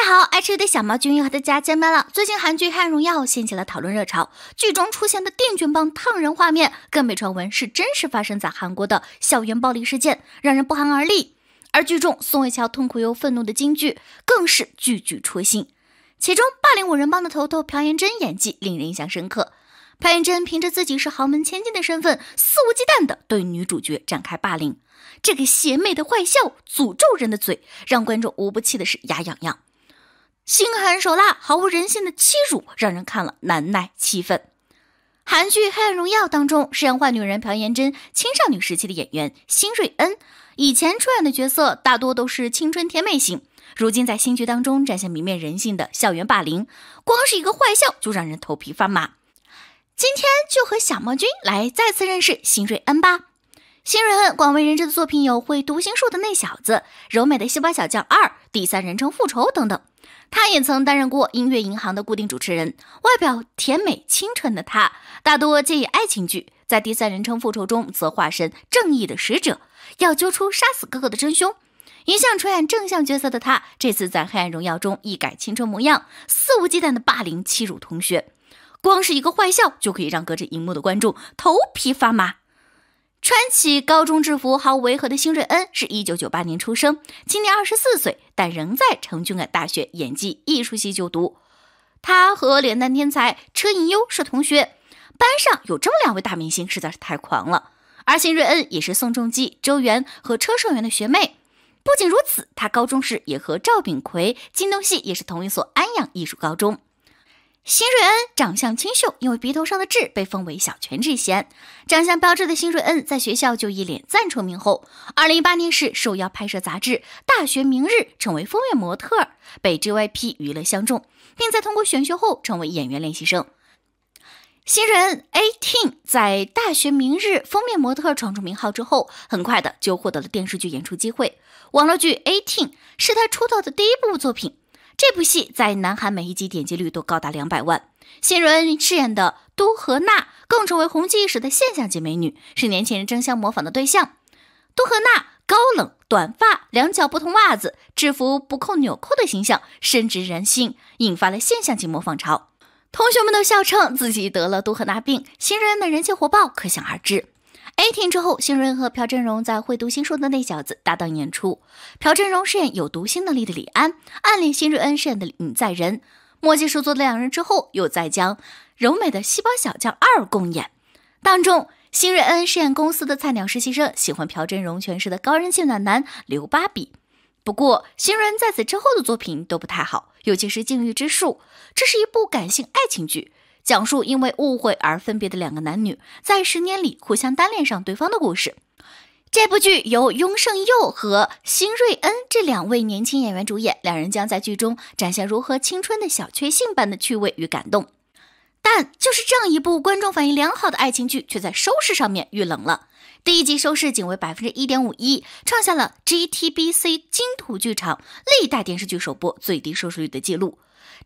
大家好，爱吃的小猫君又和大家见面了。最近韩剧《汉荣耀》掀起了讨论热潮，剧中出现的电卷棒烫人画面，更被传闻是真实发生在韩国的校园暴力事件，让人不寒而栗。而剧中宋慧乔痛苦又愤怒的金句，更是句句戳心。其中霸凌五人帮的头头朴妍真演技令人印象深刻。朴妍真凭着自己是豪门千金的身份，肆无忌惮地对女主角展开霸凌。这个邪魅的坏笑，诅咒人的嘴，让观众无不气的是牙痒痒。心狠手辣、毫无人性的欺辱，让人看了难耐气愤。韩剧《黑暗荣耀》当中饰演坏女人朴妍珍，青少年时期的演员辛瑞恩，以前出演的角色大多都是青春甜美型，如今在新剧当中展现泯灭人性的校园霸凌，光是一个坏笑就让人头皮发麻。今天就和小猫君来再次认识辛瑞恩吧。辛瑞恩广为人知的作品有《会读心术的那小子》《柔美的细胞小将二》《第三人称复仇》等等。他也曾担任过音乐银行的固定主持人，外表甜美清纯的他，大多借以爱情剧，在第三人称复仇中则化身正义的使者，要揪出杀死哥哥的真凶。一向出演正向角色的他，这次在黑暗荣耀中一改青春模样，肆无忌惮的霸凌欺辱同学，光是一个坏笑就可以让隔着荧幕的观众头皮发麻。穿起高中制服毫无违和的辛瑞恩是一九九八年出生，今年二十四岁，但仍在成均馆大学演技艺术系就读。他和脸蛋天才车银优是同学，班上有这么两位大明星实在是太狂了。而辛瑞恩也是宋仲基、周元和车胜元的学妹。不仅如此，他高中时也和赵炳奎、金东熙也是同一所安阳艺术高中。辛瑞恩长相清秀，因为鼻头上的痣被封为“小泉智贤”。长相标致的辛瑞恩在学校就一脸赞出名后，二零一八年时受邀拍摄杂志《大学明日》成为封面模特，被 JYP 娱乐相中，并在通过选秀后成为演员练习生。新人 Ateen 在《大学明日》封面模特闯出名号之后，很快的就获得了电视剧演出机会。网络剧《Ateen》是他出道的第一部作品。这部戏在南韩每一集点击率都高达两百万，新罗恩饰演的都和娜更成为红极一时的现象级美女，是年轻人争相模仿的对象。都和娜高冷、短发、两脚不同袜子、制服不扣纽扣的形象深植人心，引发了现象级模仿潮。同学们都笑称自己得了都和娜病，新人恩的人气火爆可想而知。A 停之后，辛瑞恩和朴振荣在《会读心术的那小子》搭档演出，朴振荣饰演有读心能力的李安，暗恋辛瑞恩饰演的李在仁。默契十足的两人之后又再将柔美的《细胞小将二》共演。当中，辛瑞恩饰演公司的菜鸟实习生，喜欢朴振荣诠释的高人气暖男刘芭比。不过，辛瑞恩在此之后的作品都不太好，尤其是《禁欲之术》，这是一部感性爱情剧。讲述因为误会而分别的两个男女，在十年里互相单恋上对方的故事。这部剧由雍圣佑和辛瑞恩这两位年轻演员主演，两人将在剧中展现如何青春的小确幸般的趣味与感动。但就是这样一部观众反应良好的爱情剧，却在收视上面遇冷了。第一集收视仅为百分之一点五一，创下了 g t b c 金土剧场历代电视剧首播最低收视率的记录。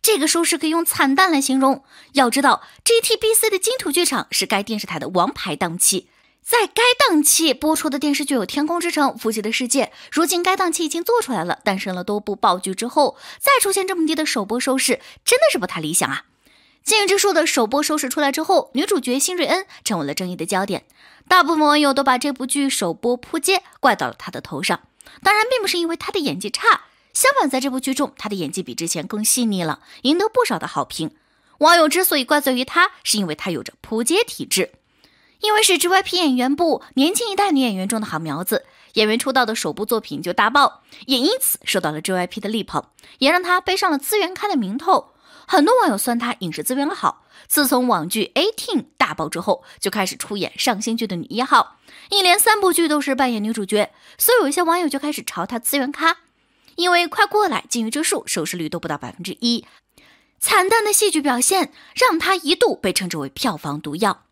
这个收视可以用惨淡来形容。要知道 g t b c 的金土剧场是该电视台的王牌档期，在该档期播出的电视剧有《天空之城》《腐朽的世界》。如今该档期已经做出来了，诞生了多部爆剧之后，再出现这么低的首播收视，真的是不太理想啊。《幸运之树》的首播收视出来之后，女主角辛瑞恩成为了争议的焦点，大部分网友都把这部剧首播扑街怪到了她的头上。当然，并不是因为她的演技差。相反，在这部剧中，她的演技比之前更细腻了，赢得不少的好评。网友之所以怪罪于她，是因为她有着扑街体质。因为是 g y p 演员部年轻一代女演员中的好苗子，演员出道的首部作品就大爆，也因此受到了 g y p 的力捧，也让她背上了资源咖的名头。很多网友酸她影视资源好。自从网剧《Eighteen》大爆之后，就开始出演上新剧的女一号，一连三部剧都是扮演女主角，所以有一些网友就开始朝她资源咖。因为快过来！《金欲之树》收视率都不到百分之一，惨淡的戏剧表现让他一度被称之为票房毒药。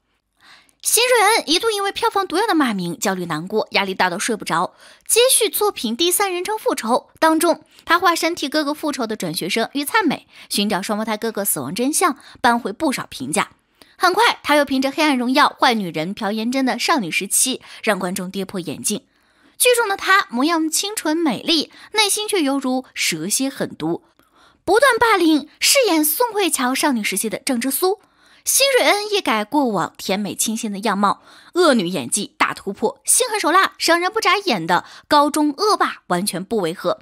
新瑞恩一度因为票房毒药的骂名焦虑难过，压力大到睡不着。接续作品《第三人称复仇》当中，他化身替哥哥复仇的转学生玉灿美，寻找双胞胎哥哥死亡真相，扳回不少评价。很快，他又凭着《黑暗荣耀》《坏女人》朴妍真的少女时期，让观众跌破眼镜。剧中的她模样清纯美丽，内心却犹如蛇蝎狠毒，不断霸凌。饰演宋慧乔少女时期的郑智苏，辛瑞恩一改过往甜美清新的样貌，恶女演技大突破，心狠手辣、伤人不眨眼的高中恶霸完全不违和。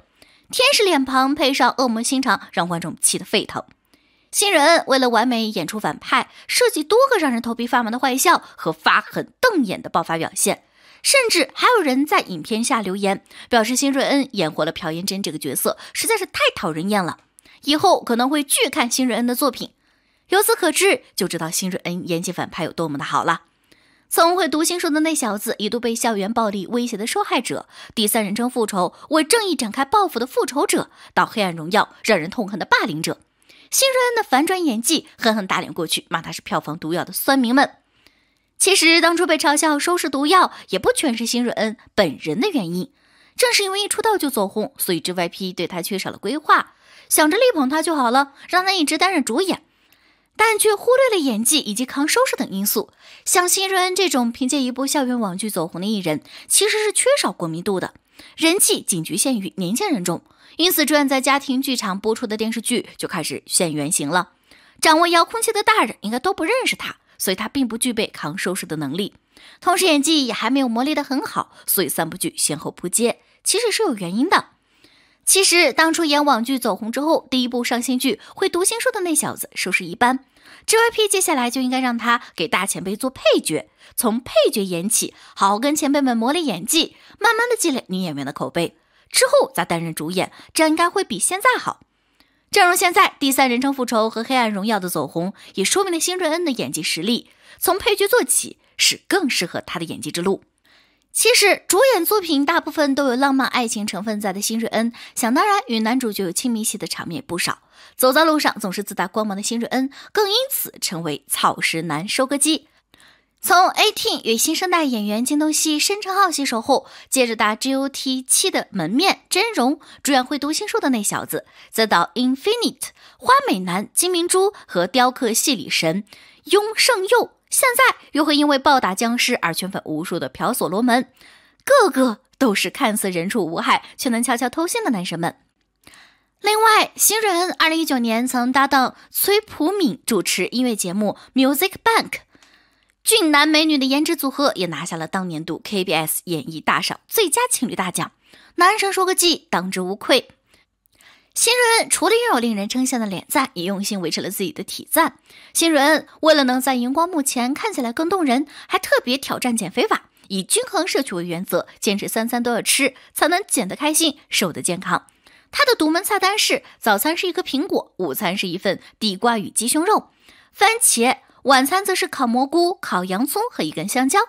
天使脸庞配上恶魔心肠，让观众气得沸腾。辛瑞恩为了完美演出反派，设计多个让人头皮发麻的坏笑和发狠瞪眼的爆发表现。甚至还有人在影片下留言，表示辛瑞恩演活了朴妍珍这个角色实在是太讨人厌了，以后可能会拒看辛瑞恩的作品。由此可知，就知道辛瑞恩演技反派有多么的好了。曾会读心术的那小子，一度被校园暴力威胁的受害者，第三人称复仇为正义展开报复的复仇者，到黑暗荣耀让人痛恨的霸凌者，辛瑞恩的反转演技狠狠打脸过去，骂他是票房毒药的酸民们。其实当初被嘲笑收拾毒药，也不全是辛瑞恩本人的原因。正是因为一出道就走红，所以制 y p 对他缺少了规划，想着力捧他就好了，让他一直担任主演，但却忽略了演技以及扛收拾等因素。像辛瑞恩这种凭借一部校园网剧走红的艺人，其实是缺少国民度的，人气仅局限于年轻人中，因此转在家庭剧场播出的电视剧就开始现原形了。掌握遥控器的大人应该都不认识他。所以他并不具备扛收拾的能力，同时演技也还没有磨砺得很好，所以三部剧先后扑街，其实是有原因的。其实当初演网剧走红之后，第一部上新剧《会读心术的那小子》收视一般 j y p 接下来就应该让他给大前辈做配角，从配角演起，好好跟前辈们磨砺演技，慢慢的积累女演员的口碑，之后再担任主演，这样应该会比现在好。正如现在第三人称复仇和黑暗荣耀的走红，也说明了辛瑞恩的演技实力。从配角做起是更适合他的演技之路。其实主演作品大部分都有浪漫爱情成分在的辛瑞恩，想当然与男主角有亲密戏的场面不少。走在路上总是自带光芒的辛瑞恩，更因此成为草食男收割机。从 A.T 与新生代演员金东熙、申承浩携手后，接着搭 G.O.T 七的门面真容，主演会读心术的那小子，则到 Infinite 花美男金明洙和雕刻系里神雍圣佑。现在又会因为暴打僵尸而圈粉无数的朴所罗门，个个都是看似人畜无害却能悄悄偷心的男神们。另外，新人2019年曾搭档崔普敏主持音乐节目 Music Bank。俊男美女的颜值组合也拿下了当年度 KBS 演艺大赏最佳情侣大奖。男神说个 “G”，当之无愧。新人除了拥有令人称羡的脸赞，也用心维持了自己的体赞。新人为了能在荧光幕前看起来更动人，还特别挑战减肥法，以均衡摄取为原则，坚持三餐都要吃，才能减得开心、瘦得健康。他的独门菜单是：早餐是一颗苹果，午餐是一份地瓜与鸡胸肉、番茄。晚餐则是烤蘑菇、烤洋葱和一根香蕉。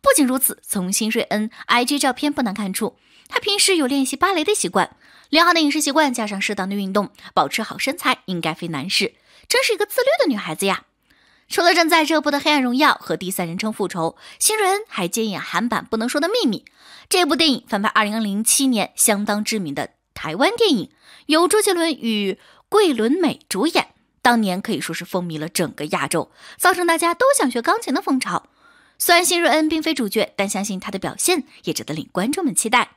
不仅如此，从辛瑞恩 I G 照片不难看出，她平时有练习芭蕾的习惯。良好的饮食习惯加上适当的运动，保持好身材应该非难事。真是一个自律的女孩子呀！除了正在热播的《黑暗荣耀》和第三人称复仇，辛瑞恩还接演韩版《不能说的秘密》。这部电影翻拍2007年相当知名的台湾电影，由周杰伦与桂纶镁主演。当年可以说是风靡了整个亚洲，造成大家都想学钢琴的风潮。虽然辛瑞恩并非主角，但相信他的表现也值得令观众们期待。